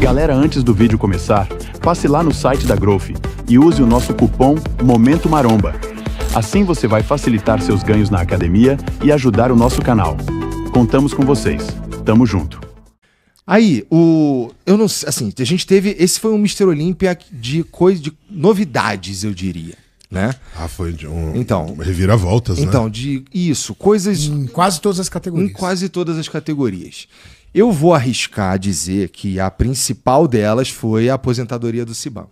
Galera, antes do vídeo começar, passe lá no site da Growth e use o nosso cupom Momento Maromba. Assim você vai facilitar seus ganhos na academia e ajudar o nosso canal. Contamos com vocês. Tamo junto. Aí, o. Eu não sei. Assim, a gente teve. Esse foi um Mr. Olímpia de coisa de novidades, eu diria. Né? Ah, foi de um. Então. Reviravoltas, então, né? Então, de isso, coisas. Em quase todas as categorias. Em quase todas as categorias. Eu vou arriscar dizer que a principal delas foi a aposentadoria do Cibão.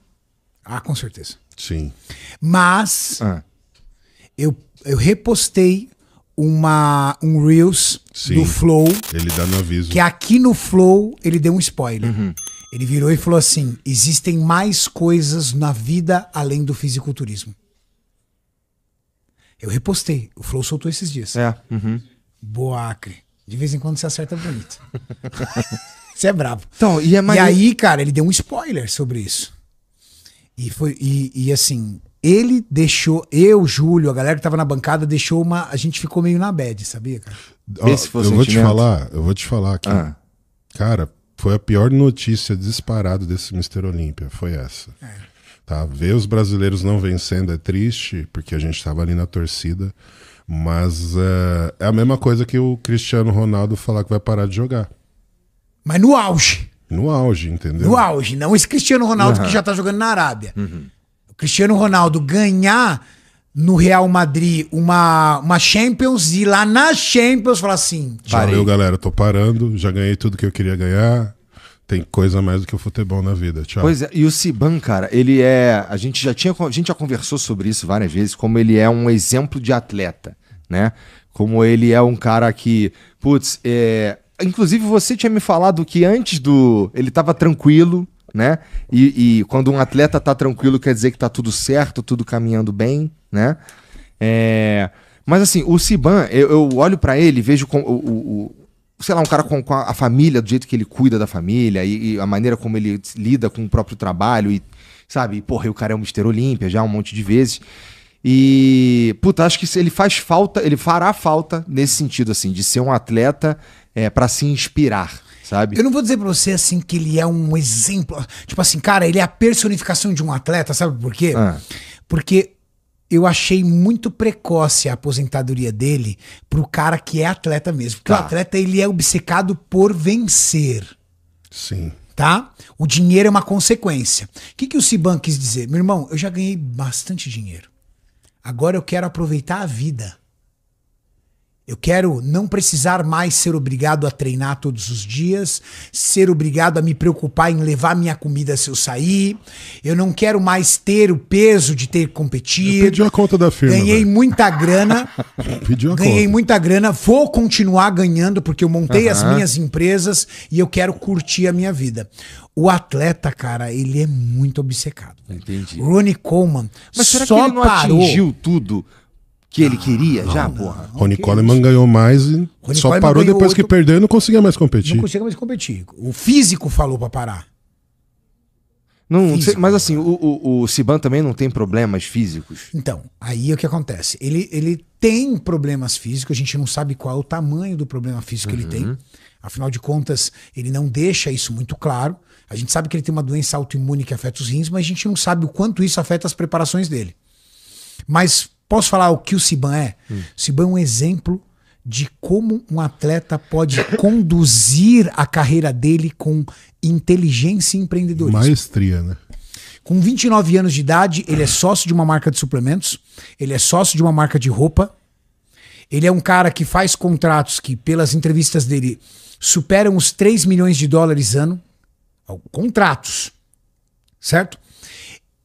Ah, com certeza. Sim. Mas ah. eu, eu repostei uma, um Reels Sim. do Flow. Ele dá no aviso. Que aqui no Flow ele deu um spoiler. Uhum. Ele virou e falou assim: existem mais coisas na vida além do fisiculturismo. Eu repostei. O Flow soltou esses dias. É. Uhum. Boa, Acre. De vez em quando você acerta bonito. você é brabo. Então, e, é mais... e aí, cara, ele deu um spoiler sobre isso. E foi. E, e assim, ele deixou. Eu, Júlio, a galera que tava na bancada, deixou uma. A gente ficou meio na bad, sabia, cara? eu vou te falar, eu vou te falar aqui. Ah. Cara, foi a pior notícia disparado desse Mister Olímpia. Foi essa. É. Tá? Ver os brasileiros não vencendo é triste, porque a gente tava ali na torcida. Mas é, é a mesma coisa que o Cristiano Ronaldo falar que vai parar de jogar. Mas no auge. No auge, entendeu? No auge, não esse Cristiano Ronaldo uhum. que já tá jogando na Arábia. Uhum. O Cristiano Ronaldo ganhar no Real Madrid uma, uma Champions e lá na Champions falar assim: Valeu, galera, tô parando, já ganhei tudo que eu queria ganhar, tem coisa mais do que o futebol na vida. Tchau. Pois é, e o Siban, cara, ele é. A gente já tinha. A gente já conversou sobre isso várias vezes, como ele é um exemplo de atleta, né? Como ele é um cara que. Putz, é. Inclusive, você tinha me falado que antes do. Ele tava tranquilo, né? E, e quando um atleta tá tranquilo, quer dizer que tá tudo certo, tudo caminhando bem, né? É. Mas assim, o Siban, eu, eu olho para ele, vejo com, o, o, sei lá, um cara com, com, a família, do jeito que ele cuida da família e, e, a maneira como ele lida com o próprio trabalho e, sabe, porra, e o cara é um Mister Olímpia já um monte de vezes. E, puta, acho que ele faz falta, ele fará falta nesse sentido, assim, de ser um atleta é, para se inspirar. Sabe? Eu não vou dizer pra você assim que ele é um exemplo. Tipo assim, cara, ele é a personificação de um atleta, sabe por quê? Ah. Porque eu achei muito precoce a aposentadoria dele pro cara que é atleta mesmo. Porque tá. o atleta ele é obcecado por vencer. Sim. Tá? O dinheiro é uma consequência. O que, que o Siban quis dizer? Meu irmão, eu já ganhei bastante dinheiro. Agora eu quero aproveitar a vida. Eu quero não precisar mais ser obrigado a treinar todos os dias, ser obrigado a me preocupar em levar minha comida se eu sair. Eu não quero mais ter o peso de ter competido. Eu a conta da firma. Ganhei velho. muita grana. Pediu a ganhei conta. muita grana. Vou continuar ganhando porque eu montei uhum. as minhas empresas e eu quero curtir a minha vida. O atleta, cara, ele é muito obcecado. Entendi. Ronnie Coleman Mas será só que ele não parou... atingiu tudo? que ele queria não, já, não, porra. Rony Coleman ganhou mais e Rony só Coleman parou depois outro... que perdeu e não conseguia mais competir. Não conseguia mais competir. O físico falou para parar. Não, físico. mas assim, o, o, o Siban também não tem problemas físicos. Então, aí é o que acontece. Ele, ele tem problemas físicos, a gente não sabe qual é o tamanho do problema físico uhum. que ele tem. Uhum. Afinal de contas, ele não deixa isso muito claro. A gente sabe que ele tem uma doença autoimune que afeta os rins, mas a gente não sabe o quanto isso afeta as preparações dele. Mas Posso falar o que o Siban é? Hum. O Siban é um exemplo de como um atleta pode conduzir a carreira dele com inteligência e empreendedorismo. Maestria, né? Com 29 anos de idade, ele é sócio de uma marca de suplementos, ele é sócio de uma marca de roupa, ele é um cara que faz contratos que, pelas entrevistas dele, superam os 3 milhões de dólares ano. Contratos. Certo?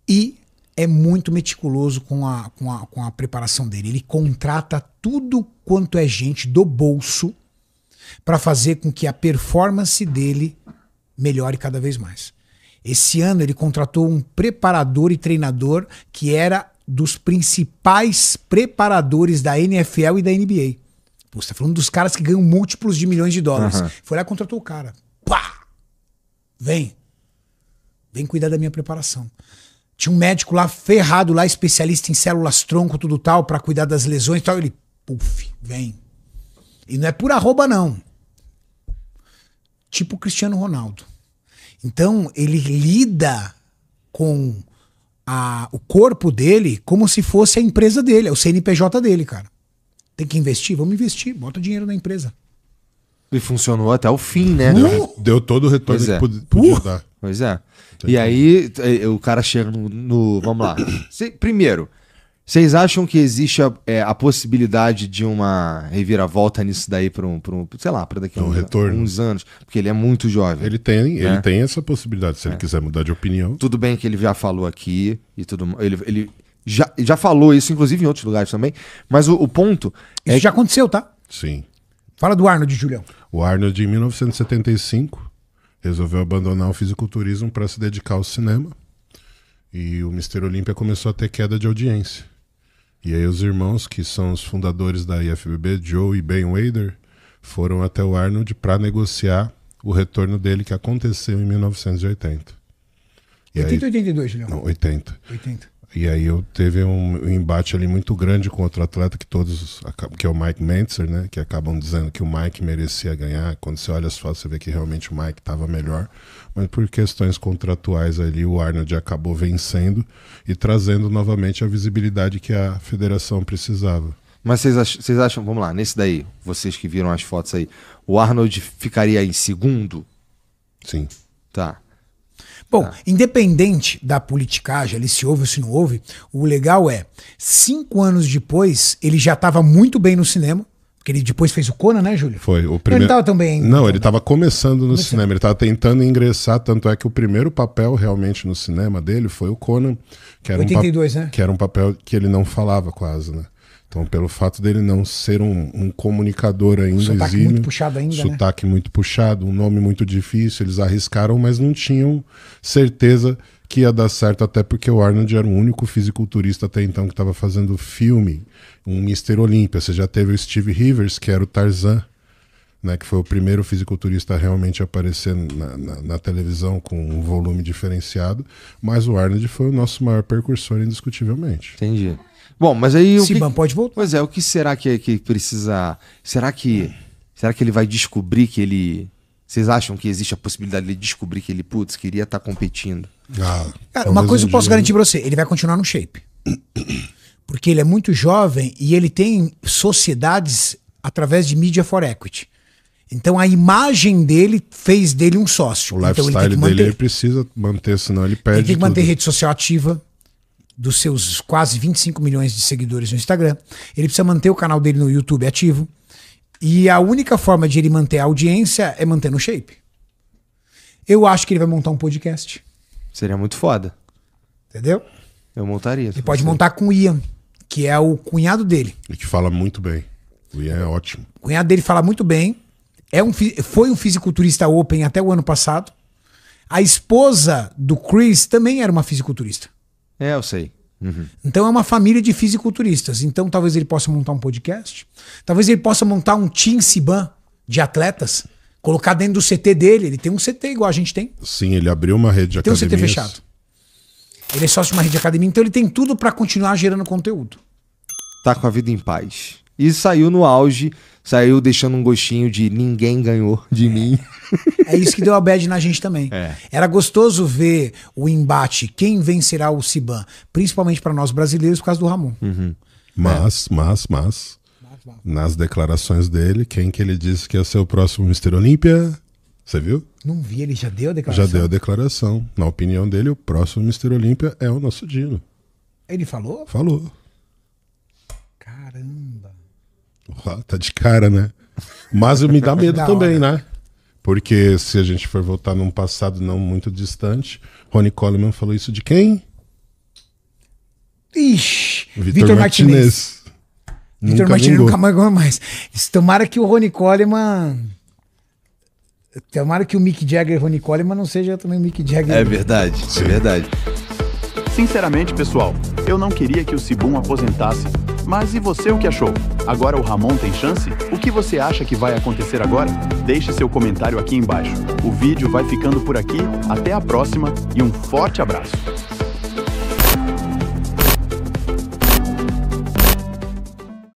E é muito meticuloso com a, com, a, com a preparação dele. Ele contrata tudo quanto é gente do bolso para fazer com que a performance dele melhore cada vez mais. Esse ano ele contratou um preparador e treinador que era dos principais preparadores da NFL e da NBA. Pô, você tá falando dos caras que ganham múltiplos de milhões de dólares. Uhum. Foi lá e contratou o cara. Pá! Vem. Vem cuidar da minha preparação. Tinha um médico lá ferrado, lá, especialista em células tronco, tudo tal, para cuidar das lesões e tal. Ele, puf, vem. E não é por arroba, não. Tipo Cristiano Ronaldo. Então, ele lida com a, o corpo dele como se fosse a empresa dele, é o CNPJ dele, cara. Tem que investir? Vamos investir, bota dinheiro na empresa. E funcionou até o fim, né? Deu, uh! deu todo o retorno pois é. que podia uh! dar. Pois é. Entendi. E aí é, o cara chega no. no vamos lá. Cê, primeiro, vocês acham que existe a, é, a, possibilidade de uma reviravolta nisso daí para um, um. Sei lá, para daqui a um uns anos? Porque ele é muito jovem. Ele tem, né? ele tem essa possibilidade, se é. ele quiser mudar de opinião. Tudo bem que ele já falou aqui e tudo. Ele, ele já, já falou isso, inclusive, em outros lugares também. Mas o, o ponto. Isso é... já aconteceu, tá? Sim. Fala do Arnold, Julião. O Arnold, em 1975, resolveu abandonar o fisiculturismo para se dedicar ao cinema. E o Mister Olímpia começou a ter queda de audiência. E aí os irmãos, que são os fundadores da IFBB, Joe e Ben Wader, foram até o Arnold para negociar o retorno dele que aconteceu em 1980. E 80 aí... ou 82, Julião? Não, 80. 80. E aí eu teve um embate ali muito grande com outro atleta que todos que é o Mike Mentzer, né, que acabam dizendo que o Mike merecia ganhar. Quando você olha as fotos, você vê que realmente o Mike estava melhor, mas por questões contratuais ali o Arnold acabou vencendo e trazendo novamente a visibilidade que a federação precisava. Mas vocês, ach vocês acham, vamos lá, nesse daí, vocês que viram as fotos aí, o Arnold ficaria em segundo? Sim. Tá. Bom, tá. independente da politicagem, ali se houve ou se não houve, o legal é, cinco anos depois, ele já estava muito bem no cinema, porque ele depois fez o Conan, né, Júlio? Foi. O primeiro... Ele estava também. Não, ele estava começando no começando. cinema, ele estava tentando ingressar, tanto é que o primeiro papel realmente no cinema dele foi o Conan, que era, 82, um, pa... né? que era um papel que ele não falava quase, né? Então, pelo fato dele não ser um, um comunicador ainda, um sotaque exílio, muito puxado ainda, né? sotaque né? muito puxado, um nome muito difícil, eles arriscaram, mas não tinham certeza que ia dar certo, até porque o Arnold era o único fisiculturista até então que estava fazendo filme, um Mister Olímpia. Você já teve o Steve Rivers, que era o Tarzan, né, que foi o primeiro fisiculturista a realmente aparecer na, na, na, televisão com um volume diferenciado, mas o Arnold foi o nosso maior percursor indiscutivelmente. Entendi. Bom, mas aí. Siban que... pode voltar. Pois é, o que será que, que precisa. Será que. Será que ele vai descobrir que ele. Vocês acham que existe a possibilidade de descobrir que ele, putz, queria estar tá competindo? Ah, Cara, uma coisa eu posso garantir pra você: ele vai continuar no shape. Porque ele é muito jovem e ele tem sociedades através de mídia for equity. Então a imagem dele fez dele um sócio. O então, lifestyle ele dele ele precisa manter, senão ele perde. Ele tem que manter tudo. rede social ativa dos seus quase 25 milhões de seguidores no Instagram. Ele precisa manter o canal dele no YouTube ativo. E a única forma de ele manter a audiência é manter no shape. Eu acho que ele vai montar um podcast. Seria muito foda. Entendeu? Eu montaria. Ele pode você. montar com o Ian, que é o cunhado dele. E que fala muito bem. O Ian é ótimo. O cunhado dele fala muito bem. É um, foi um fisiculturista open até o ano passado. A esposa do Chris também era uma fisiculturista. É, eu sei. Uhum. Então é uma família de fisiculturistas. Então talvez ele possa montar um podcast. Talvez ele possa montar um Team Siban de atletas. Colocar dentro do CT dele. Ele tem um CT igual a gente tem. Sim, ele abriu uma rede de tem Tem um CT fechado. Ele é sócio de uma rede de academia. Então ele tem tudo para continuar gerando conteúdo. Tá com a vida em paz. E saiu no auge, saiu deixando um gostinho de ninguém ganhou de é. mim. É isso que deu a bad na gente também. É. Era gostoso ver o embate, quem vencerá o Ciban, principalmente para nós brasileiros por causa do Ramon. Uhum. É. Mas, é. mas, mas, nas declarações dele, quem que ele disse que ia ser o próximo Mister Olímpia? Você viu? Não vi, ele já deu a declaração. Já deu a declaração. Na opinião dele, o próximo Mister Olímpia é o nosso Dino. Ele falou? Falou. tá de cara, né? Mas me dá medo também, né? Porque se a gente for voltar num passado não muito distante, Rony Coleman falou isso de quem? Ixi, Vitor Martinez. Martinez. Vitor Martinez nunca mais ganhou mais. Tomara que o Rony Coleman. Tomara que o Mick Jagger e o Coleman não seja também o Mick Jagger. É verdade, é verdade. Sinceramente, pessoal, eu não queria que o Cibum aposentasse mas e você o que achou? Agora o Ramon tem chance? O que você acha que vai acontecer agora? Deixe seu comentário aqui embaixo. O vídeo vai ficando por aqui, até a próxima e um forte abraço!